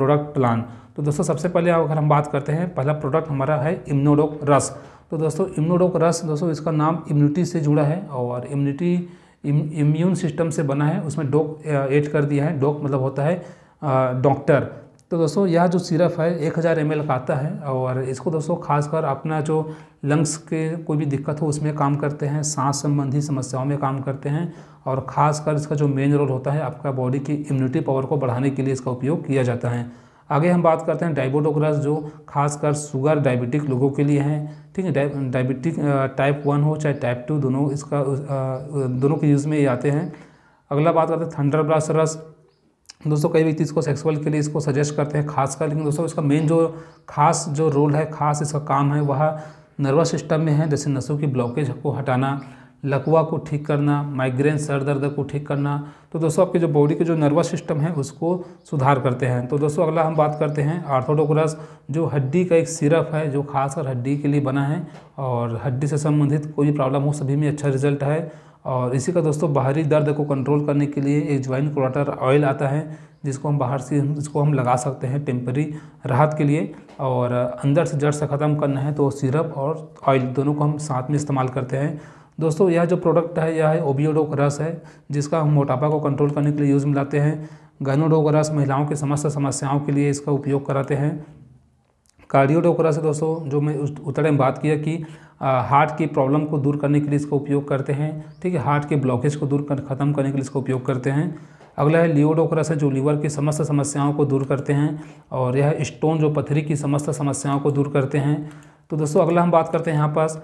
product plan तो दोस्तों सबसे पहले अगर हम बात करते हैं पहला प्रोडक्ट हमारा है इम्नोडोक रस तो दोस्तों इम्नोडोक रस दोस्तों इसका नाम इम्यूनिटी से जुड़ा है और इम्यूनिटी इम्यून सिस्टम से बना है उसमें डोक एड कर दिया है डोक मतलब होता है डॉक्टर तो दोस्तों यह जो सिरप है एक हज़ार एम का आता है और इसको दोस्तों खासकर अपना जो लंग्स के कोई भी दिक्कत हो उसमें काम करते हैं सांस संबंधी समस्याओं में काम करते हैं और ख़ासकर इसका जो मेन रोल होता है आपका बॉडी की इम्यूनिटी पावर को बढ़ाने के लिए इसका उपयोग किया जाता है आगे हम बात करते हैं डाइबोडोग्रास जो खासकर शुगर डायबिटिक लोगों के लिए हैं ठीक है डायबिटिक टाइप वन हो चाहे टाइप टू दोनों इसका दोनों के यूज़ में ये आते हैं अगला बात करते हैं थंडर ब्रास रस दोस्तों कई व्यक्ति इसको सेक्सुअल के लिए इसको सजेस्ट करते हैं खासकर लेकिन दोस्तों इसका मेन जो खास जो रोल है खास इसका काम है वह नर्वस सिस्टम में है जैसे नसों की ब्लॉकेज को हटाना लकवा को ठीक करना माइग्रेन सर दर्द को ठीक करना तो दोस्तों आपके जो बॉडी के जो नर्वस सिस्टम है उसको सुधार करते हैं तो दोस्तों अगला हम बात करते हैं आर्थोडोक्रस जो हड्डी का एक सिरप है जो खासकर हड्डी के लिए बना है और हड्डी से संबंधित कोई भी प्रॉब्लम हो सभी में अच्छा रिजल्ट है और इसी का दोस्तों बाहरी दर्द को कंट्रोल करने के लिए एक ज्वाइन क्रोटर ऑयल आता है जिसको हम बाहर से इसको हम लगा सकते हैं टेम्परी राहत के लिए और अंदर से जड़ से ख़त्म करना है तो सिरप और ऑयल दोनों को हम साथ में इस्तेमाल करते हैं दोस्तों यह जो प्रोडक्ट है यह है ओबियोडो का रस है जिसका हम मोटापा को कंट्रोल करने के लिए यूज़ में लाते हैं गनोडो का रस महिलाओं की समस्त समस्याओं के लिए इसका उपयोग कराते हैं कार्डियोडोकरा से दोस्तों जो मैं उस उतरे में बात किया कि हार्ट की प्रॉब्लम को दूर करने के लिए इसका उपयोग करते हैं ठीक है हार्ट के ब्लॉकेज को दूर कर ख़त्म करने के लिए इसका उपयोग करते हैं अगला है लियोडोकरा से जो लीवर की समस्त समस्याओं को दूर करते हैं और यह स्टोन जो पथरी की समस्त समस्याओं को दूर करते हैं तो दोस्तों अगला हम बात करते हैं यहाँ पास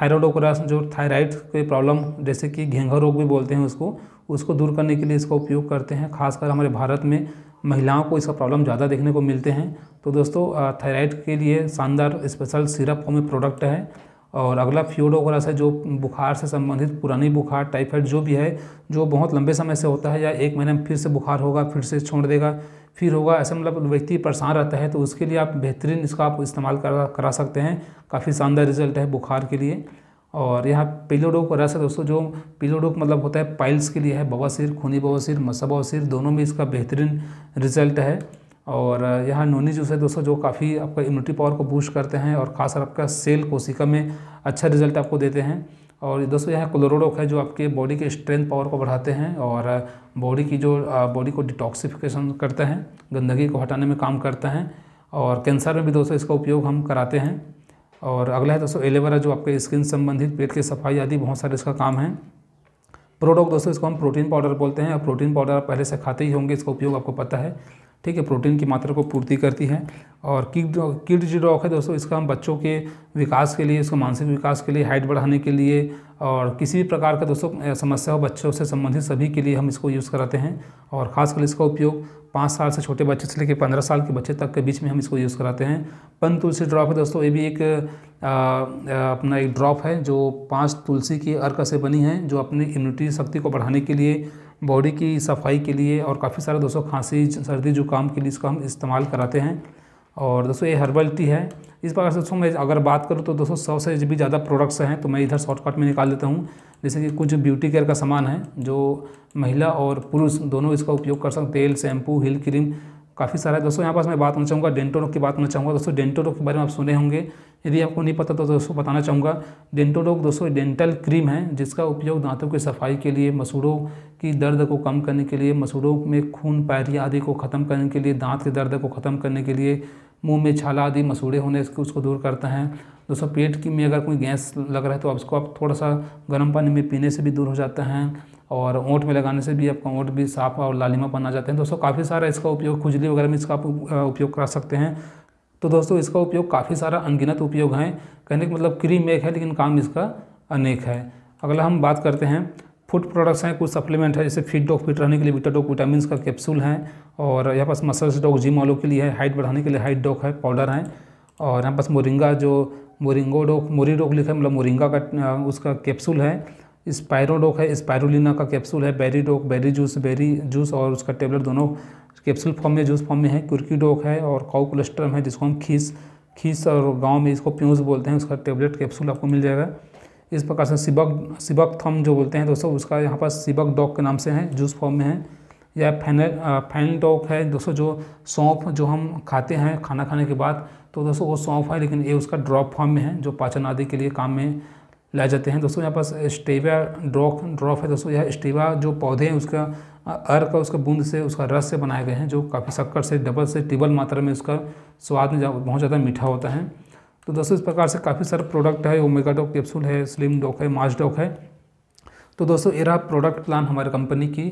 थायरोडोकोरा जो थायराइड के प्रॉब्लम जैसे कि घेंघा रोग भी बोलते हैं उसको उसको दूर करने के लिए इसका उपयोग करते हैं खासकर हमारे भारत में महिलाओं को इसका प्रॉब्लम ज़्यादा देखने को मिलते हैं तो दोस्तों थायराइड के लिए शानदार स्पेशल सिरप हमें प्रोडक्ट है और अगला फ्यूडोग्रास है जो बुखार से संबंधित पुरानी बुखार टाइफाइड जो भी है जो बहुत लंबे समय से होता है या एक महीने में फिर से बुखार होगा फिर से छोड़ देगा फिर होगा ऐसे मतलब व्यक्ति परेशान रहता है तो उसके लिए आप बेहतरीन इसका आप इस्तेमाल करा करा सकते हैं काफ़ी शानदार रिजल्ट है बुखार के लिए और यहाँ पिलोडोक और ऐसा दोस्तों जो पिलोडोक मतलब होता है पाइल्स के लिए है बवासीर खूनी बवासीर मसा बवासीर दोनों में इसका बेहतरीन रिजल्ट है और यहाँ नोनी जूस है दोस्तों जो काफ़ी आपका इम्यूनिटी पावर को बूस्ट करते हैं और खासकर आपका सेल कोशिका में अच्छा रिजल्ट आपको देते हैं और दोस्तों यहाँ क्लोरोडोक है जो आपके बॉडी के स्ट्रेंथ पावर को बढ़ाते हैं और बॉडी की जो बॉडी को डिटॉक्सिफिकेशन करते हैं गंदगी को हटाने में काम करते हैं और कैंसर में भी दोस्तों इसका उपयोग हम कराते हैं और अगला है दोस्तों एलेवेरा जो आपके स्किन संबंधित पेट की सफाई आदि बहुत सारे इसका काम है प्रोडक्ट दोस्तों इसको हम प्रोटीन पाउडर बोलते हैं और प्रोटीन पाउडर आप पहले से खाते ही होंगे इसका उपयोग आपको पता है ठीक है प्रोटीन की मात्रा को पूर्ति करती है और किड जो रॉक है दोस्तों इसका हम बच्चों के विकास के लिए इसको मानसिक विकास के लिए हाइट बढ़ाने के लिए और किसी भी प्रकार का दोस्तों समस्या हो बच्चों से संबंधित सभी के लिए हम इसको यूज़ कराते हैं और ख़ासकर इसका उपयोग पाँच साल से छोटे बच्चे से लेकर पंद्रह साल के बच्चे तक के बीच में हम इसको यूज़ कराते हैं पन तुलसी ड्रॉप है दोस्तों ये भी एक आ, आ, अपना एक ड्रॉप है जो पाँच तुलसी की अर्क से बनी है जो अपनी इम्यूनिटी शक्ति को बढ़ाने के लिए बॉडी की सफाई के लिए और काफ़ी सारे दोस्तों खांसी सर्दी जुकाम के लिए इसका हम इस्तेमाल कराते हैं और दोस्तों ये हर्बल टी है इस प्रकार से दोस्तों मैं अगर बात करूँ तो दोस्तों सौ से भी ज़्यादा प्रोडक्ट्स हैं तो मैं इधर शॉर्टकट में निकाल देता हूँ जैसे कि कुछ ब्यूटी केयर का सामान है जो महिला और पुरुष दोनों इसका उपयोग कर सकते तेल शैम्पू हिल क्रीम काफ़ी सारा है दोस्तों यहाँ पास मैं बात करना चाहूँगा डेंटो रोग की बात करना चाहूँगा दोस्तों डेंटो रोग के बारे में आप सुने होंगे यदि आपको नहीं पता तो दोस्तों बताना चाहूँगा डेंटो रोग दोस्तों डेंटल क्रीम है जिसका उपयोग दांतों की सफाई के लिए मसूड़ों की दर्द को कम करने के लिए मसूड़ों में खून पैरिया आदि को ख़त्म करने के लिए दांत के दर्द को ख़त्म करने के लिए मुंह में छाला आदि मसूड़े होने इसको उसको दूर करता है दोस्तों पेट की में अगर कोई गैस लग रहा है तो आप उसको आप थोड़ा सा गर्म पानी में पीने से भी दूर हो जाता है और ओंठ में लगाने से भी आपका ओंठ भी साफ और लालिमा बना जाते हैं दोस्तों काफ़ी सारा इसका उपयोग खुजली वगैरह में इसका आप उपयोग करा सकते हैं तो दोस्तों इसका उपयोग काफ़ी सारा अनगिनत उपयोग हैं कहने का मतलब क्रीम एक है लेकिन काम इसका अनेक है अगला हम बात करते हैं फूड प्रोडक्ट्स हैं कुछ सप्लीमेंट है जैसे फिट डॉग फिट रहने के लिए डॉग विटामिन का कैप्सूल है और यहाँ पास मसल्स डॉग जिम वालों के लिए है हाइट बढ़ाने के लिए हाइट डॉग है पाउडर है और यहाँ पास मोरिंगा जो मोरिंगो डॉग मोरी डॉग लिखा है मतलब मोरिंगा का उसका कैप्सूल है स्पायरोडोक है स्पायरोना का कैप्सूल है बेरी डोक बेरी जूस बेरी जूस और उसका टेबलेट दोनों कैप्सूल फॉर्म में जूस फॉर्म में है कुर्की डोक है और काउ कोलेस्ट्रम है जिसको हम खीस खीस और गाँव में इसको प्यूस बोलते हैं उसका टेबलेट कैप्सूल आपको मिल जाएगा इस प्रकार से सिबक सिबक थम जो बोलते हैं दोस्तों उसका यहाँ पर सिबक डॉग के नाम से है जूस फॉर्म में है या फैन फैन डॉग है दोस्तों जो सौंफ जो हम खाते हैं खाना खाने के बाद तो दोस्तों वो सौंफ है लेकिन ये उसका ड्रॉप फॉर्म में है जो पाचन आदि के लिए काम में लाए जाते हैं दोस्तों यहाँ पास स्टेवा ड्रॉक ड्रॉप है दोस्तों यह स्टेवा जो पौधे हैं उसका अर्क उसके बूंद से उसका रस से बनाए गए हैं जो काफ़ी शक्कर से डबल से टिबल मात्रा में उसका स्वाद में बहुत ज़्यादा मीठा होता है तो दोस्तों इस प्रकार से काफ़ी सारे प्रोडक्ट है ओमेगा डॉक कैप्सूल है स्लिम डॉक है मास डॉक है तो दोस्तों एरा प्रोडक्ट प्लान हमारी कंपनी की